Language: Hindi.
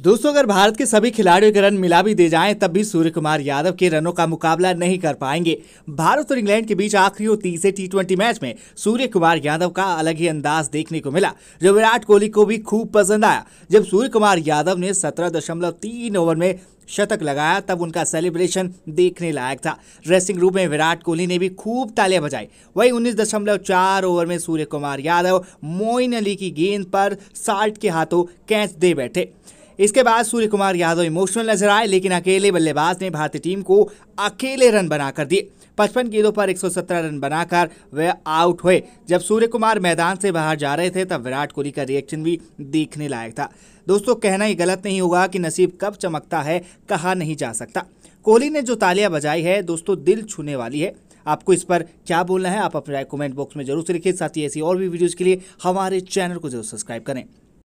दोस्तों अगर भारत के सभी खिलाड़ियों के रन मिला भी दे जाएं तब भी सूर्य कुमार यादव के रनों का मुकाबला नहीं कर पाएंगे भारत और इंग्लैंड के बीच आखिरी और तीसरे टी मैच में सूर्य कुमार यादव का अलग ही अंदाज देखने को मिला जो विराट कोहली को भी खूब पसंद आया जब सूर्य कुमार यादव ने सत्रह ओवर में शतक लगाया तब उनका सेलिब्रेशन देखने लायक था ड्रेसिंग रूम में विराट कोहली ने भी खूब तालियां बजाई वहीं 19.4 ओवर में सूर्य कुमार यादव मोइन अली की गेंद पर साल्ट के हाथों कैच दे बैठे इसके बाद सूर्य कुमार यादव इमोशनल नजर आए लेकिन अकेले बल्लेबाज ने भारतीय टीम को अकेले रन बनाकर दिए पचपन गेंदों पर 117 रन बनाकर वे आउट हुए जब सूर्य कुमार मैदान से बाहर जा रहे थे तब विराट कोहली का रिएक्शन भी देखने लायक था दोस्तों कहना ही गलत नहीं होगा कि नसीब कब चमकता है कहा नहीं जा सकता कोहली ने जो तालियां बजाई है दोस्तों दिल छूने वाली है आपको इस पर क्या बोलना है आप अपने कमेंट बॉक्स में जरूर से लिखिए साथ ही ऐसी और भी वीडियोज़ के लिए हमारे चैनल को जरूर सब्सक्राइब करें